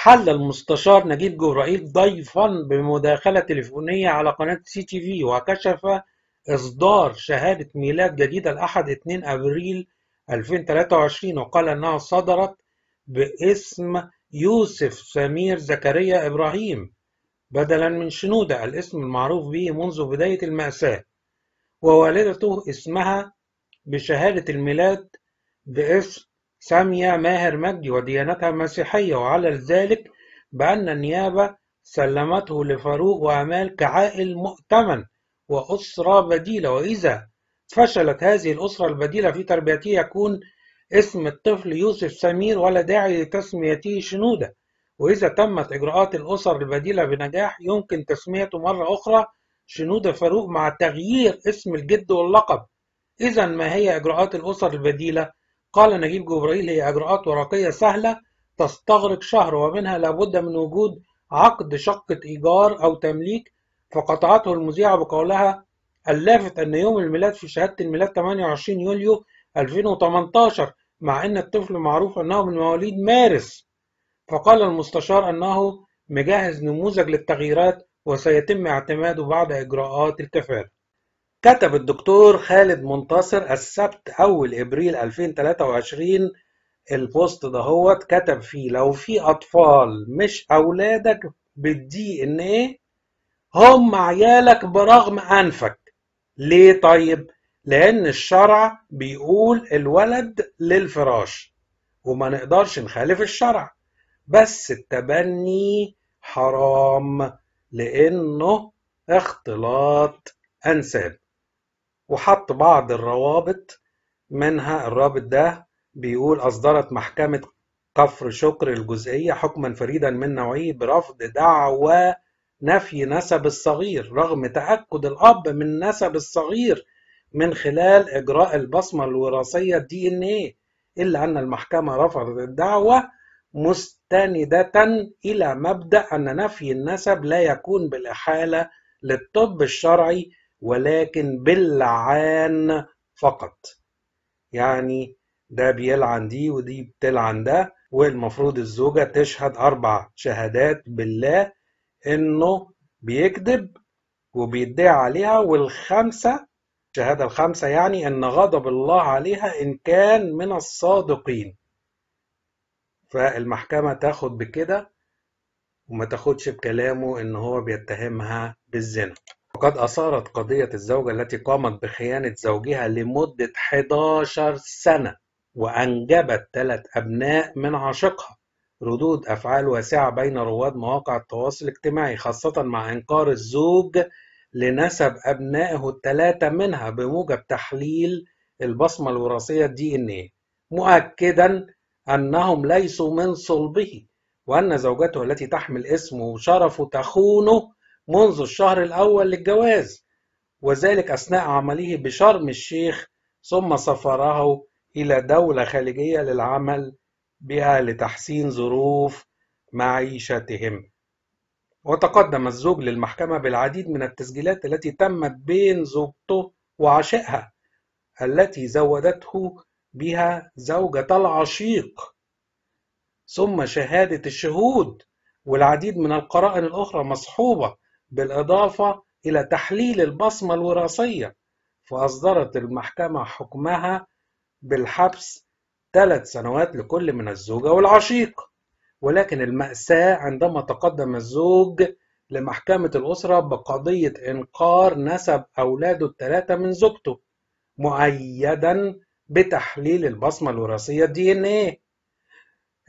حل المستشار نجيب جبرائيل ضيفا بمداخلة تليفونية على قناة سي تي في وكشف إصدار شهادة ميلاد جديدة الأحد 2 أبريل 2023 وقال أنها صدرت باسم يوسف سمير زكريا إبراهيم بدلا من شنودة الاسم المعروف به منذ بداية المأساة ووالدته اسمها بشهادة الميلاد باسم سمي ماهر مجدي وديانتها مسيحية وعلل ذلك بأن النيابة سلمته لفاروق وأمال كعائل مؤتمن وأسرة بديلة وإذا فشلت هذه الأسرة البديلة في تربيته يكون اسم الطفل يوسف سمير ولا داعي لتسميته شنودة وإذا تمت إجراءات الأسر البديلة بنجاح يمكن تسميته مرة أخرى شنودة فاروق مع تغيير اسم الجد واللقب إذا ما هي إجراءات الأسر البديلة؟ قال نجيب جبرائيل هي إجراءات ورقية سهلة تستغرق شهر ومنها لابد من وجود عقد شقة إيجار أو تمليك فقطعته المذيعة بقولها اللافت أن يوم الميلاد في شهادة الميلاد 28 يوليو 2018 مع أن الطفل معروف أنه من مواليد مارس فقال المستشار أنه مجهز نموذج للتغييرات وسيتم اعتماده بعد إجراءات الكفالة كتب الدكتور خالد منتصر السبت أول إبريل 2023 البوست دهوت كتب فيه لو في أطفال مش أولادك بالدي إن إيه هم عيالك برغم أنفك ليه طيب؟ لأن الشرع بيقول الولد للفراش وما نقدرش نخالف الشرع بس التبني حرام لأنه اختلاط أنساب وحط بعض الروابط منها الرابط ده بيقول أصدرت محكمة كفر شكر الجزئية حكما فريدا من نوعه برفض دعوى نفي نسب الصغير رغم تأكد الأب من نسب الصغير من خلال إجراء البصمة الوراثية دي إن إيه إلا أن المحكمة رفضت الدعوة مستندة إلى مبدأ أن نفي النسب لا يكون بالإحالة للطب الشرعي ولكن باللعان فقط يعني ده بيلعن دي ودي بتلعن ده والمفروض الزوجة تشهد أربع شهادات بالله إنه بيكذب وبيدعي عليها والخمسة الشهادة الخمسة يعني إن غضب الله عليها إن كان من الصادقين فالمحكمة تاخد بكده وما تاخدش بكلامه إن هو بيتهمها بالزنا وقد أثارت قضية الزوجة التي قامت بخيانة زوجها لمدة 11 سنة وأنجبت ثلاث أبناء من عاشقها ردود أفعال واسعة بين رواد مواقع التواصل الاجتماعي خاصة مع إنكار الزوج لنسب أبنائه الثلاثة منها بموجب تحليل البصمة الوراثية دي إن إيه مؤكدا أنهم ليسوا من صلبه وأن زوجته التي تحمل اسمه وشرفه تخونه منذ الشهر الأول للجواز وذلك أثناء عمله بشرم الشيخ ثم سفره إلى دولة خليجية للعمل بها لتحسين ظروف معيشتهم وتقدم الزوج للمحكمة بالعديد من التسجيلات التي تمت بين زوجته وعشائها التي زودته بها زوجة العشيق ثم شهادة الشهود والعديد من القرائن الأخرى مصحوبة بالإضافة إلى تحليل البصمة الوراثية فأصدرت المحكمة حكمها بالحبس ثلاث سنوات لكل من الزوجة والعشيق ولكن المأساة عندما تقدم الزوج لمحكمة الأسرة بقضية إنقار نسب أولاده الثلاثة من زوجته مؤيدا بتحليل البصمة الوراثية دي ان ايه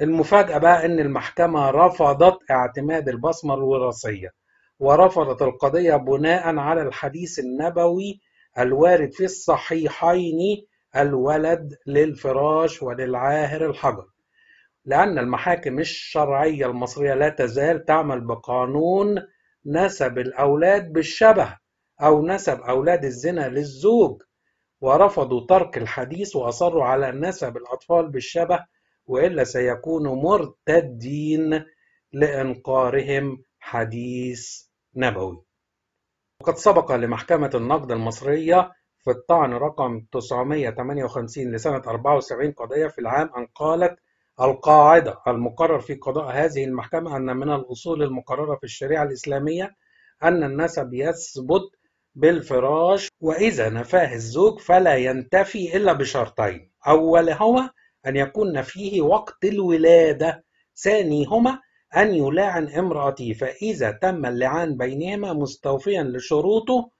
المفاجأة بقى ان المحكمة رفضت اعتماد البصمة الوراثية ورفضت القضية بناء على الحديث النبوي الوارد في الصحيحين الولد للفراش وللعاهر الحجر لأن المحاكم الشرعية المصرية لا تزال تعمل بقانون نسب الأولاد بالشبه أو نسب أولاد الزنا للزوج ورفضوا ترك الحديث وأصروا على نسب الأطفال بالشبه وإلا سيكونوا مرتدين لإنقارهم حديث نبوي وقد سبق لمحكمة النقد المصرية في الطعن رقم 958 لسنة 74 قضية في العام أن قالت القاعدة المقرر في قضاء هذه المحكمة أن من الأصول المقررة في الشريعة الإسلامية أن النسب يثبت بالفراش وإذا نفاه الزوج فلا ينتفي إلا بشرطين أولهما أن يكون فيه وقت الولادة ثانيهما أن يلاعن امرأتي فإذا تم اللعان بينهما مستوفيا لشروطه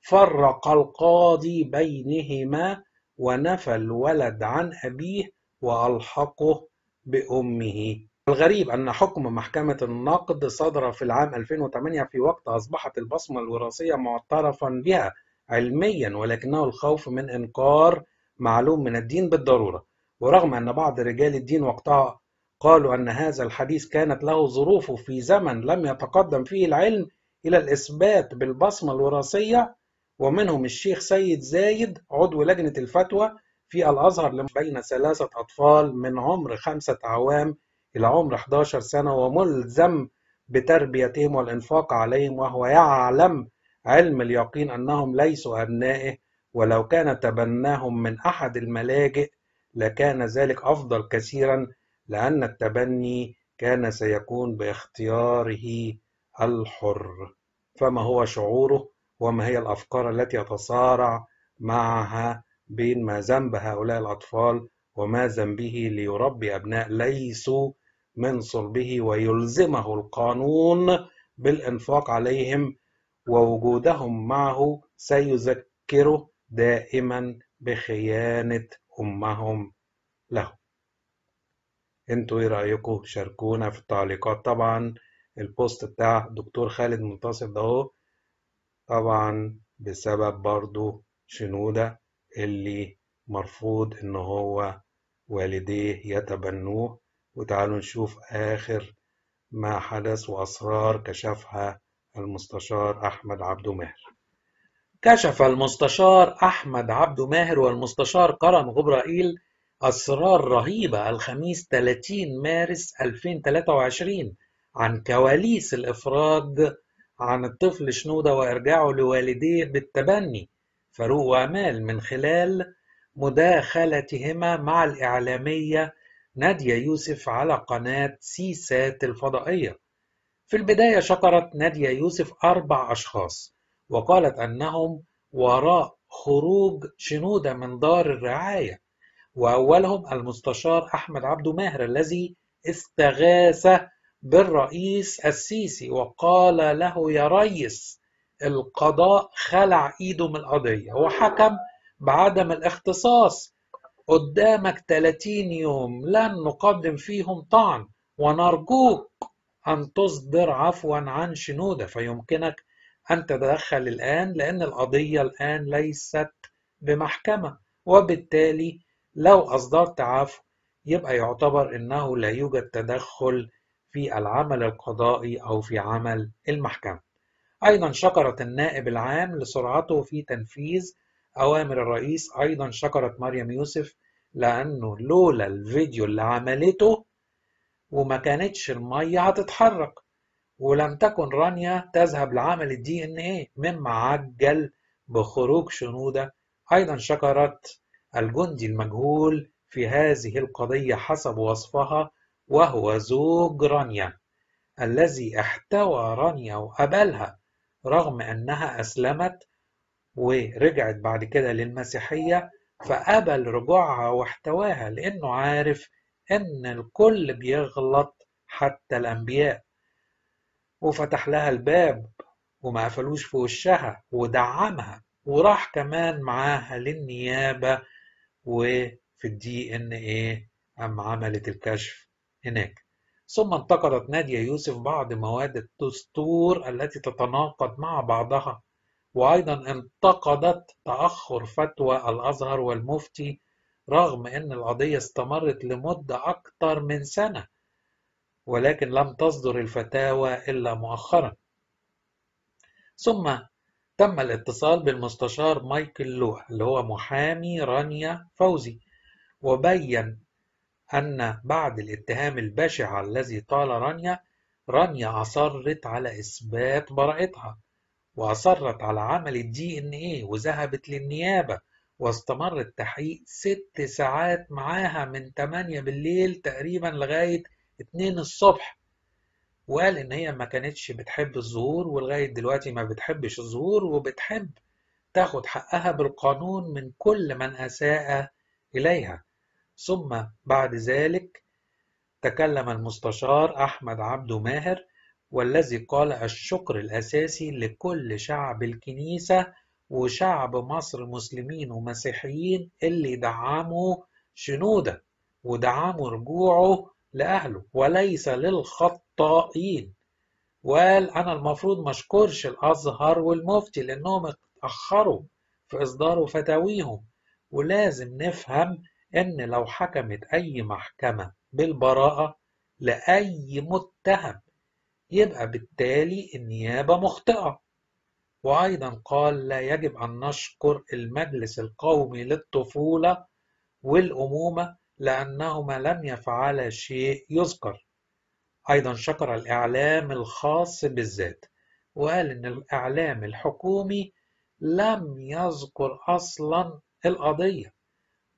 فرق القاضي بينهما ونفى الولد عن أبيه وألحقه بأمه الغريب أن حكم محكمة النقد صدر في العام 2008 في وقت أصبحت البصمة الوراثية معترفا بها علميا ولكنه الخوف من إنكار معلوم من الدين بالضرورة ورغم أن بعض رجال الدين وقتها قالوا أن هذا الحديث كانت له ظروفه في زمن لم يتقدم فيه العلم إلى الإثبات بالبصمة الوراثية ومنهم الشيخ سيد زايد عضو لجنة الفتوى في الأزهر بين ثلاثة أطفال من عمر خمسة أعوام إلى عمر 11 سنة وملزم بتربيتهم والإنفاق عليهم وهو يعلم علم اليقين أنهم ليسوا أبنائه ولو كان تبناهم من أحد الملاجئ لكان ذلك أفضل كثيرا لأن التبني كان سيكون باختياره الحر فما هو شعوره وما هي الأفكار التي يتصارع معها بين ما ذنب هؤلاء الأطفال وما ذنبه ليربي أبناء ليسوا من صلبه ويلزمه القانون بالإنفاق عليهم ووجودهم معه سيذكره دائما بخيانة أمهم له انتوا ايه رايكم شاركونا في التعليقات طبعا البوست بتاع دكتور خالد منتصر ده هو طبعا بسبب برضو شنودة اللي مرفوض ان هو والديه يتبنوه وتعالوا نشوف اخر ما حدث واسرار كشفها المستشار احمد عبده ماهر كشف المستشار أحمد عبد ماهر والمستشار كرم غبرائيل أسرار رهيبة الخميس 30 مارس 2023 عن كواليس الإفراد عن الطفل شنودة وإرجاعه لوالديه بالتبني فاروق وأمال من خلال مداخلتهما مع الإعلامية نادية يوسف على قناة سيسات الفضائية في البداية شكرت نادية يوسف أربع أشخاص وقالت أنهم وراء خروج شنودة من دار الرعاية وأولهم المستشار أحمد عبده ماهر الذي استغاث بالرئيس السيسي وقال له يا ريس القضاء خلع ايده من القضية وحكم بعدم الاختصاص قدامك 30 يوم لن نقدم فيهم طعن ونرجوك أن تصدر عفوا عن شنودة فيمكنك أن تتدخل الآن لأن القضية الآن ليست بمحكمة وبالتالي لو أصدرت عفو يبقى يعتبر أنه لا يوجد تدخل في العمل القضائي أو في عمل المحكمة أيضا شكرت النائب العام لسرعته في تنفيذ أوامر الرئيس أيضا شكرت مريم يوسف لأنه لولا الفيديو اللي عملته وما كانتش المية هتتحرك ولم تكن رانيا تذهب لعمل الدي ان ايه مما عجل بخروج شنودة ايضا شكرت الجندي المجهول في هذه القضية حسب وصفها وهو زوج رانيا الذي احتوى رانيا وقبلها رغم أنها أسلمت ورجعت بعد كده للمسيحية فقبل رجوعها واحتواها لأنه عارف أن الكل بيغلط حتى الأنبياء وفتح لها الباب وما قفلوش في وشها ودعمها وراح كمان معاها للنيابة وفي الدي ان ايه ام عملت الكشف هناك ثم انتقدت نادية يوسف بعض مواد الدستور التي تتناقض مع بعضها وأيضا انتقدت تأخر فتوى الأزهر والمفتي رغم أن القضية استمرت لمدة أكثر من سنة ولكن لم تصدر الفتاوى إلا مؤخرا ثم تم الاتصال بالمستشار مايكل لوح اللي هو محامي رانيا فوزي وبين أن بعد الاتهام البشع الذي طال رانيا رانيا أصرت على إثبات براءتها وأصرت على عمل الدي إن إيه وذهبت للنيابة واستمر التحقيق ست ساعات معاها من 8 بالليل تقريبا لغاية 2 الصبح وقال إن هي ما كانتش بتحب الظهور ولغاية دلوقتي ما بتحبش الظهور وبتحب تاخد حقها بالقانون من كل من أساء إليها ثم بعد ذلك تكلم المستشار أحمد عبده ماهر والذي قال الشكر الأساسي لكل شعب الكنيسة وشعب مصر مسلمين ومسيحيين اللي دعموا شنودة ودعموا رجوعه لأهله وليس للخط الطائين وقال أنا المفروض مشكرش الأزهر والمفتي لأنهم اتأخروا في إصدار فتاويهم ولازم نفهم إن لو حكمت أي محكمة بالبراءة لأي متهم يبقى بالتالي النيابة مخطئة وأيضا قال لا يجب أن نشكر المجلس القومي للطفولة والأمومة لأنهما لم يفعلا شيء يذكر أيضا شكر الإعلام الخاص بالذات وقال إن الإعلام الحكومي لم يذكر أصلا القضية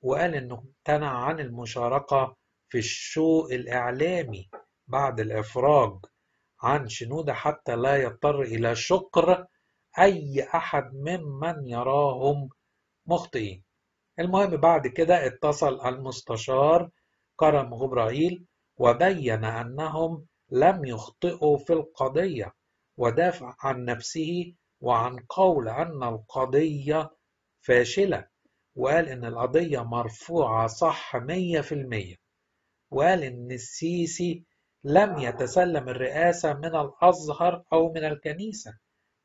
وقال إنه امتنع عن المشاركة في الشو الإعلامي بعد الإفراج عن شنودة حتى لا يضطر إلى شكر أي أحد ممن يراهم مخطئين المهم بعد كده اتصل المستشار كرم غبرائيل وبين أنهم لم يخطئوا في القضية ودافع عن نفسه وعن قول أن القضية فاشلة وقال إن القضية مرفوعة صح مية في المية وقال إن السيسي لم يتسلم الرئاسة من الأزهر أو من الكنيسة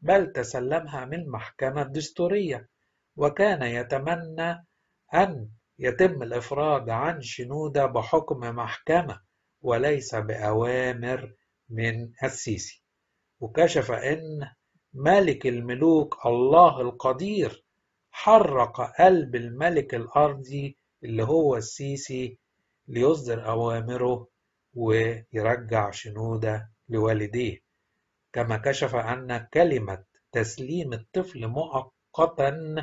بل تسلمها من المحكمة الدستورية وكان يتمنى أن يتم الإفراد عن شنودة بحكم محكمة وليس بأوامر من السيسي وكشف أن ملك الملوك الله القدير حرق قلب الملك الأرضي اللي هو السيسي ليصدر أوامره ويرجع شنودة لوالديه كما كشف أن كلمة تسليم الطفل مؤقتا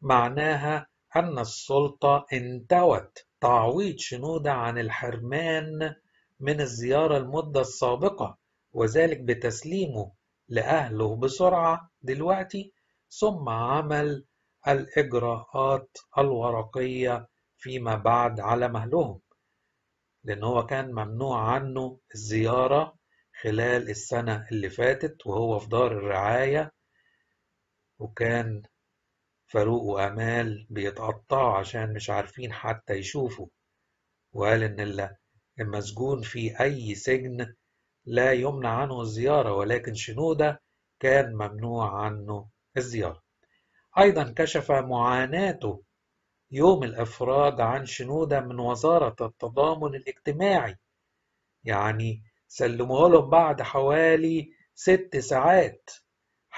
معناها أن السلطة انتوت تعويض شنودة عن الحرمان من الزيارة المدة السابقة وذلك بتسليمه لأهله بسرعة دلوقتي ثم عمل الإجراءات الورقية فيما بعد على مهلهم لأن هو كان ممنوع عنه الزيارة خلال السنة اللي فاتت وهو في دار الرعاية وكان فاروق وامال بيتقطعوا عشان مش عارفين حتى يشوفوا وقال ان المسجون في اي سجن لا يمنع عنه الزياره ولكن شنوده كان ممنوع عنه الزياره ايضا كشف معاناته يوم الافراج عن شنوده من وزاره التضامن الاجتماعي يعني سلموها لهم بعد حوالي ست ساعات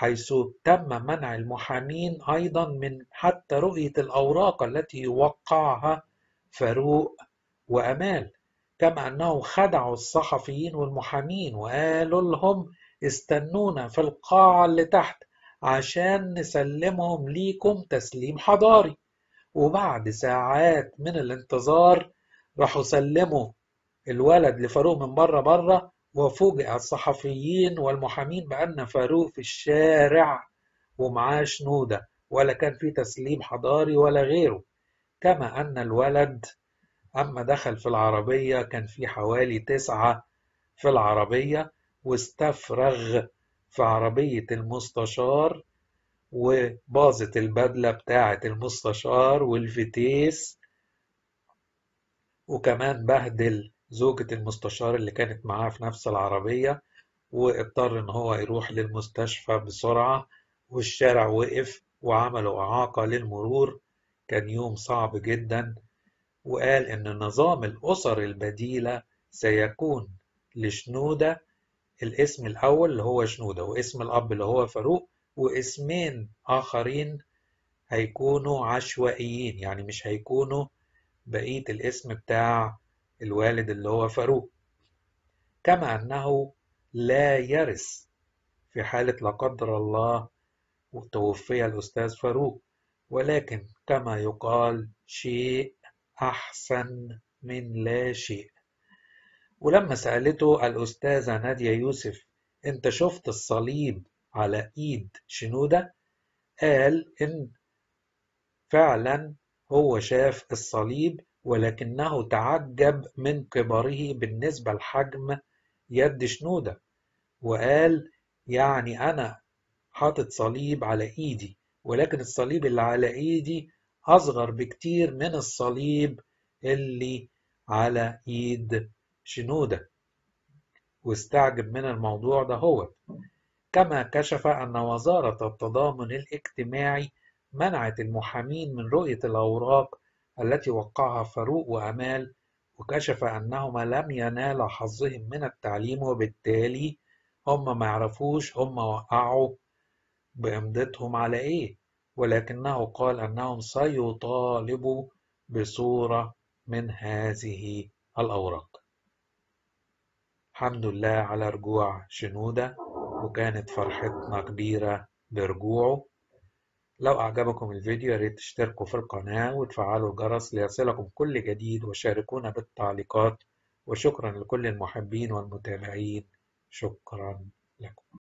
حيث تم منع المحامين أيضا من حتى رؤية الأوراق التي وقعها فاروق وأمال كما أنه خدعوا الصحفيين والمحامين وقالوا لهم استنونا في القاعة اللي تحت عشان نسلمهم ليكم تسليم حضاري وبعد ساعات من الانتظار راحوا سلموا الولد لفاروق من بره بره وفوجئ الصحفيين والمحامين بأن فاروق في الشارع ومعاه شنودة ولا كان في تسليم حضاري ولا غيره كما أن الولد أما دخل في العربية كان في حوالي تسعة في العربية واستفرغ في عربية المستشار وباظت البدلة بتاعة المستشار والفتيس وكمان بهدل زوجة المستشار اللي كانت معاه في نفس العربية واضطر إن هو يروح للمستشفى بسرعة والشارع وقف وعملوا إعاقة للمرور كان يوم صعب جدا وقال إن نظام الأسر البديلة سيكون لشنودة الاسم الأول اللي هو شنودة واسم الأب اللي هو فاروق واسمين آخرين هيكونوا عشوائيين يعني مش هيكونوا بقية الاسم بتاع الوالد اللي هو فاروق كما أنه لا يرث في حالة لا قدر الله توفي الأستاذ فاروق ولكن كما يقال شيء أحسن من لا شيء ولما سألته الأستاذة نادية يوسف أنت شفت الصليب على إيد شنودة قال إن فعلا هو شاف الصليب ولكنه تعجب من كبره بالنسبة لحجم يد شنودة وقال يعني أنا حاطط صليب على إيدي ولكن الصليب اللي على إيدي أصغر بكتير من الصليب اللي على إيد شنودة واستعجب من الموضوع ده هو كما كشف أن وزارة التضامن الاجتماعي منعت المحامين من رؤية الأوراق التي وقعها فاروق وأمال وكشف أنهما لم ينالا حظهم من التعليم وبالتالي هم ما يعرفوش هم وقعوا بإمضتهم على إيه ولكنه قال أنهم سيطالبوا بصورة من هذه الأوراق الحمد لله على رجوع شنودة وكانت فرحتنا كبيرة برجوعه لو أعجبكم الفيديو ياريت تشتركوا في القناة وتفعلوا الجرس ليصلكم كل جديد وشاركونا بالتعليقات وشكرا لكل المحبين والمتابعين شكرا لكم